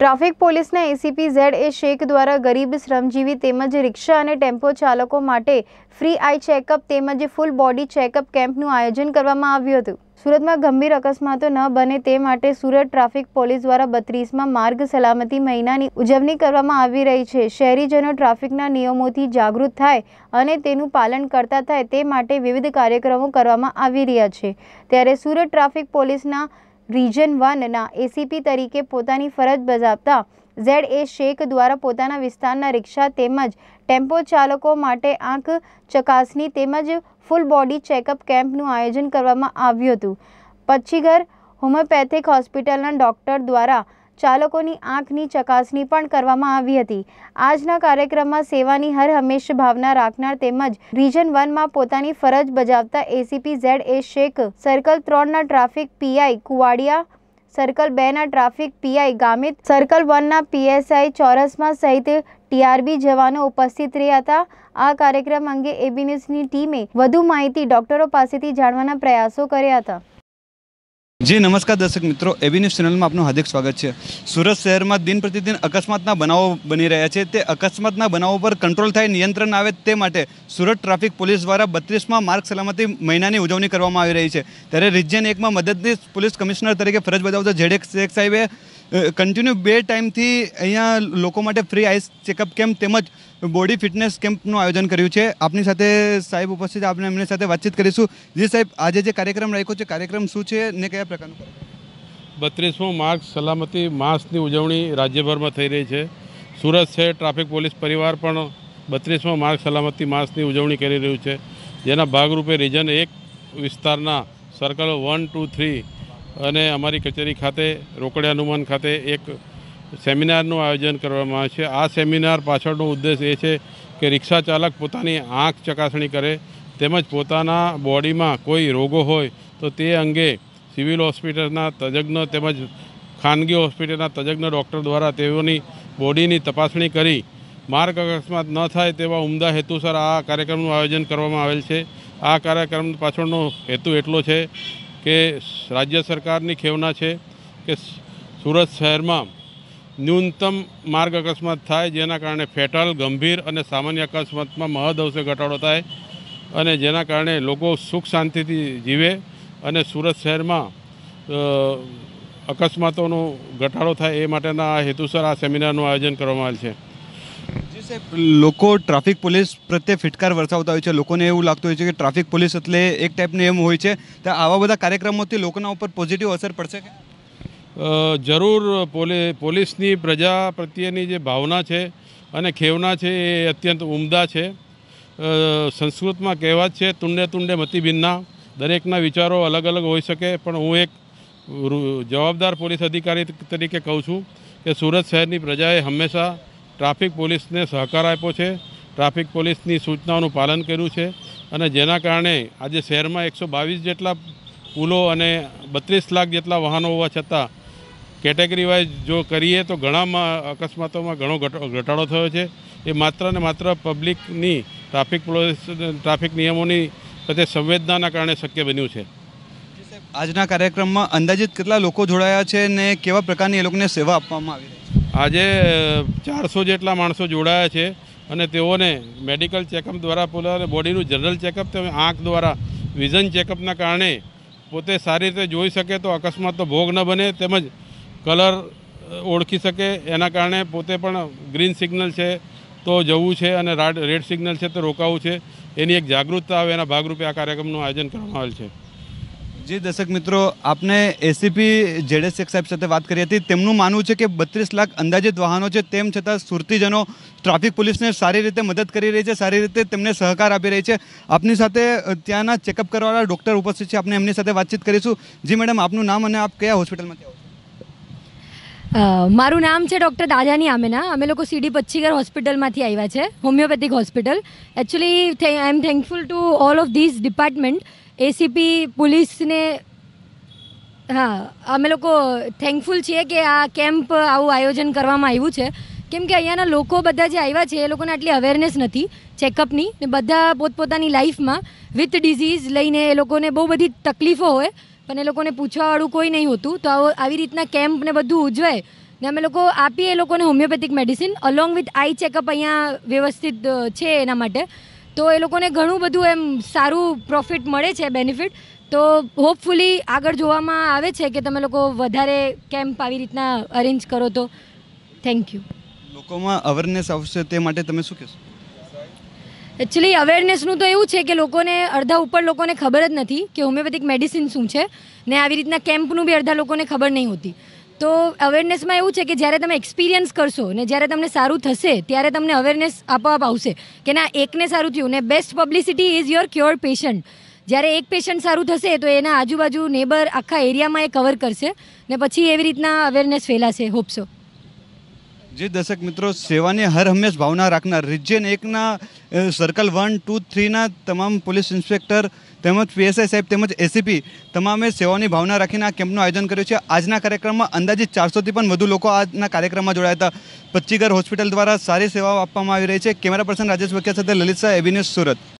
traffic પોલીસના ACP Z A Sheikh દ્વારા ગરીબ શ્રમજીવી તેમજ રિક્ષા અને ટેમ્પો ચાલકો માટે ફ્રી આઈ ચેકઅપ તેમજ ફૂલ બોડી ચેકઅપ કેમ્પનું આયોજન કરવામાં આવ્યું હતું સુરતમાં ગંભીર અકસ્માતો ન બને તે માટે સુરત ટ્રાફિક પોલીસ દ્વારા બત્રીસમાં માર્ગ સલામતી મહિનાની ઉજવણી કરવામાં આવી રહી છે શહેરીજનો ટ્રાફિકના નિયમોથી જાગૃત થાય અને તેનું પાલન કરતા થાય તે માટે વિવિધ કાર્યક્રમો કરવામાં આવી રહ્યા છે ત્યારે સુરત ટ્રાફિક પોલીસના રિજન વનના એસીપી તરીકે પોતાની ફરજ બજાવતા ઝેડ એ શેખ દ્વારા પોતાના વિસ્તારના રિક્ષા તેમજ ટેમ્પો ચાલકો માટે આંખ ચકાસણી તેમજ ફૂલ બોડી ચેકઅપ કેમ્પનું આયોજન કરવામાં આવ્યું હતું પચ્છીઘર હોમિયોપેથિક હોસ્પિટલના ડૉક્ટર દ્વારા ચાલકોની આંખની ચકાસણી પણ કરવામાં આવી હતી આજના કાર્યક્રમમાં સેવાની હર હરહંમેશ ભાવના રાખનાર તેમજ રિજન વનમાં પોતાની ફરજ બજાવતા ACP Z A Shaikh circle ત્રણના ટ્રાફિક પીઆઈ કુવાડિયા સર્કલ બેના ટ્રાફિક પીઆઈ ગામિત સર્કલ વનના પીએસઆઈ ચોરસમાં સહિત ટીઆરબી જવાનો ઉપસ્થિત રહ્યા હતા આ કાર્યક્રમ અંગે એબી ન્યૂઝની ટીમે વધુ માહિતી ડોક્ટરો પાસેથી જાણવાના પ્રયાસો કર્યા હતા જી નમસ્કાર દર્શક મિત્રો એબી ન્યૂઝ ચેનલમાં આપનું હાર્દિક સ્વાગત છે સુરત શહેરમાં દિન પ્રતિદિન અકસ્માતના બનાવો બની રહ્યા છે તે અકસ્માતના બનાવો પર કંટ્રોલ થાય નિયંત્રણ આવે તે માટે સુરત ટ્રાફિક પોલીસ દ્વારા બત્રીસમાં માર્ગ સલામતી મહિનાની ઉજવણી કરવામાં આવી રહી છે ત્યારે રિજિયન એકમાં મદદનીશ પોલીસ કમિશનર તરીકે ફરજ બજાવતા જેડેક શેખ સાહેબે કન્ટિન્યુ બે ટાઈમથી અહીંયા લોકો માટે ફ્રી આઈસ ચેકઅપ કેમ્પ તેમજ બોડી ફિટનેસ કેમ્પનું આયોજન કર્યું છે આપની સાથે સાહેબ ઉપસ્થિત આપણે એમની સાથે વાતચીત કરીશું જી સાહેબ આજે જે કાર્યક્રમ રાખ્યો છે કાર્યક્રમ શું છે ને કયા પ્રકારનું બત્રીસમો માર્ગ સલામતી માસની ઉજવણી રાજ્યભરમાં થઈ રહી છે સુરત શહેર ટ્રાફિક પોલીસ પરિવાર પણ બત્રીસમો માર્ગ સલામતી માસની ઉજવણી કરી રહ્યું છે જેના ભાગરૂપે રીજન એક વિસ્તારના સર્કલ વન ટુ થ્રી અને અમારી કચેરી ખાતે રોકડિયા અનુમાન ખાતે એક સેમિનારનું આયોજન કરવામાં આવે છે આ સેમિનાર પાછળનો ઉદ્દેશ એ છે કે રિક્ષા ચાલક પોતાની આંખ ચકાસણી કરે તેમજ પોતાના બોડીમાં કોઈ રોગો હોય તો તે અંગે સિવિલ હોસ્પિટલના તજજ્ઞ તેમજ ખાનગી હોસ્પિટલના તજજ્ઞ ડૉક્ટર દ્વારા તેઓની બોડીની તપાસણી કરી માર્ગ અકસ્માત ન થાય તેવા ઉમદા હેતુસર આ કાર્યક્રમનું આયોજન કરવામાં આવેલ છે આ કાર્યક્રમ પાછળનો હેતુ એટલો છે કે રાજ્ય સરકારની ખેવના છે કે સુરત શહેરમાં ન્યૂનતમ માર્ગ અકસ્માત થાય જેના કારણે ફેટલ ગંભીર અને સામાન્ય અકસ્માતમાં મહદઅંશે ઘટાડો થાય અને જેના કારણે લોકો સુખ શાંતિથી જીવે અને સુરત શહેરમાં અકસ્માતોનો ઘટાડો થાય એ માટેના આ હેતુસર આ સેમિનારનું આયોજન કરવામાં આવેલ છે સાહેબ લોકો ટ્રાફિક પોલીસ પ્રત્યે ફિટકાર વરસાવતા હોય છે લોકોને એવું લાગતું હોય છે કે ટ્રાફિક પોલીસ એટલે એક ટાઈપનું એમ હોય છે તો આવા બધા કાર્યક્રમોથી લોકોના ઉપર પોઝિટિવ અસર પડશે કે જરૂર પોલીસની પ્રજા પ્રત્યેની જે ભાવના છે અને ખેવના છે એ અત્યંત ઉમદા છે સંસ્કૃતમાં કહેવત છે તુંડે તુંડે મતિભિન્ના દરેકના વિચારો અલગ અલગ હોઈ શકે પણ હું એક જવાબદાર પોલીસ અધિકારી તરીકે કહું છું કે સુરત શહેરની પ્રજાએ હંમેશા ટ્રાફિક પોલીસને સહકાર આપ્યો છે ટ્રાફિક પોલીસની સૂચનાઓનું પાલન કર્યું છે અને જેના કારણે આજે શહેરમાં એકસો બાવીસ જેટલા પુલો અને બત્રીસ લાખ જેટલા વાહનો હોવા છતાં કેટેગરી વાઇઝ જો કરીએ તો ઘણામાં અકસ્માતોમાં ઘણો ઘટાડો થયો છે એ માત્ર ને માત્ર પબ્લિકની ટ્રાફિક પોલીસ ટ્રાફિક નિયમોની પ્રત્યે સંવેદનાના કારણે શક્ય બન્યું છે આજના કાર્યક્રમમાં અંદાજિત કેટલા લોકો જોડાયા છે અને કેવા પ્રકારની એ લોકોને સેવા આપવામાં આવી રહી છે આજે ચારસો જેટલા માણસો જોડાયા છે અને તેઓને મેડિકલ ચેકઅપ દ્વારા પોતાને બોડીનું જનરલ ચેકઅપ તેમજ આંખ દ્વારા વિઝન ચેકઅપના કારણે પોતે સારી રીતે જોઈ શકે તો અકસ્માત તો ભોગ ન બને તેમજ કલર ઓળખી શકે એના કારણે પોતે પણ ગ્રીન સિગ્નલ છે તો જવું છે અને રેડ સિગ્નલ છે તો રોકાવું છે એની એક જાગૃતતા આવે એના ભાગરૂપે આ કાર્યક્રમનું આયોજન કરવામાં આવેલ છે જે દર્શક મિત્રો આપને એસીપી જેડે શેખ સાહેબ સાથે વાત કરી હતી તેમનું માનવું છે કે બત્રીસ લાખ અંદાજિત વાહનો છે તેમ છતાં સુરતીજનો ટ્રાફિક પોલીસને સારી રીતે મદદ કરી રહી છે સારી રીતે તેમને સહકાર આપી રહી છે આપની સાથે ત્યાંના ચેકઅપ કરવાવાળા ડૉક્ટર ઉપસ્થિત છે આપણે એમની સાથે વાતચીત કરીશું જી મેડમ આપનું નામ અને આપ કયા હોસ્પિટલમાંથી મારું નામ છે ડૉક્ટર દાદાની આમેના અમે લોકો સીડી પચ્ચીગર હોસ્પિટલમાંથી આવ્યા છે homeopathic hospital actually I am thankful to all of this department ACP પોલીસને હા અમે લોકો થેન્કફુલ છીએ કે આ કેમ્પ આવું આયોજન કરવામાં આવ્યું છે કેમ કે અહીંયાના લોકો બધા જે આવ્યા છે એ લોકોને આટલી અવેરનેસ નથી ચેકઅપની ને બધા પોતપોતાની લાઈફમાં વિથ ડિઝીઝ લઈને એ લોકોને બહુ બધી તકલીફો હોય પણ એ લોકોને પૂછવાવાળું કોઈ નહીં હોતું તો આવી રીતના કેમ્પ ને બધું ઉજવાય ને અમે લોકો આપીએ એ લોકોને homeopathic medicine along with eye checkup અહીંયા વ્યવસ્થિત છે એના માટે તો એ લોકોને ઘણું બધું એમ સારું પ્રોફિટ મળે છે બેનિફિટ તો હોપફુલી આગળ જોવામાં આવે છે કે તમે લોકો વધારે કેમ્પ આવી રીતના અરેન્જ કરો તો થેન્ક યુ લોકોમાં અવેરનેસ આવશે તે માટે તમે શું કહેશો એકચ્યુઅલી અવેરનેસનું તો એવું છે કે લોકોને અડધા ઉપર લોકોને ખબર જ નથી કે હોમિયોપેથિક મેડિસિન શું છે ને આવી રીતના કેમ્પનું બી અડધા લોકોને ખબર નહીં હોતી તો અવેરનેસમાં એવું છે કે જ્યારે તમે એક્સપિરિયન્સ કરશો ને જ્યારે તમને સારું થશે ત્યારે તમને અવેરનેસ આપોઆપ આવશે કે ના એકને સારું થયું ને best publicity is your cure patient જ્યારે એક પેશન્ટ સારું થશે તો એના આજુબાજુ નેબર આખા એરિયામાં એ કવર કરશે ને પછી એવી રીતના અવેરનેસ ફેલાશે હોપસો જે દર્શક મિત્રો સેવાની હર હંમેશ ભાવના રાખનાર રિજ્જન એકના સર્કલ વન ટુ થ્રીના તમામ પોલીસ ઇન્સ્પેક્ટર તેમજ પીએસઆઈ સાહેબ તેમજ એસીપી તમામે સેવાની ભાવના રાખીને આ કેમ્પનું આયોજન કર્યું છે આજના કાર્યક્રમમાં અંદાજિત ચારસોથી પણ વધુ લોકો આજના કાર્યક્રમમાં જોડાયા હતા પચ્ચીગર હોસ્પિટલ દ્વારા સારી સેવાઓ આપવામાં આવી રહી છે કેમેરા પર્સન રાજેશ વકિયા સાથે લલિત શાહ એબી સુરત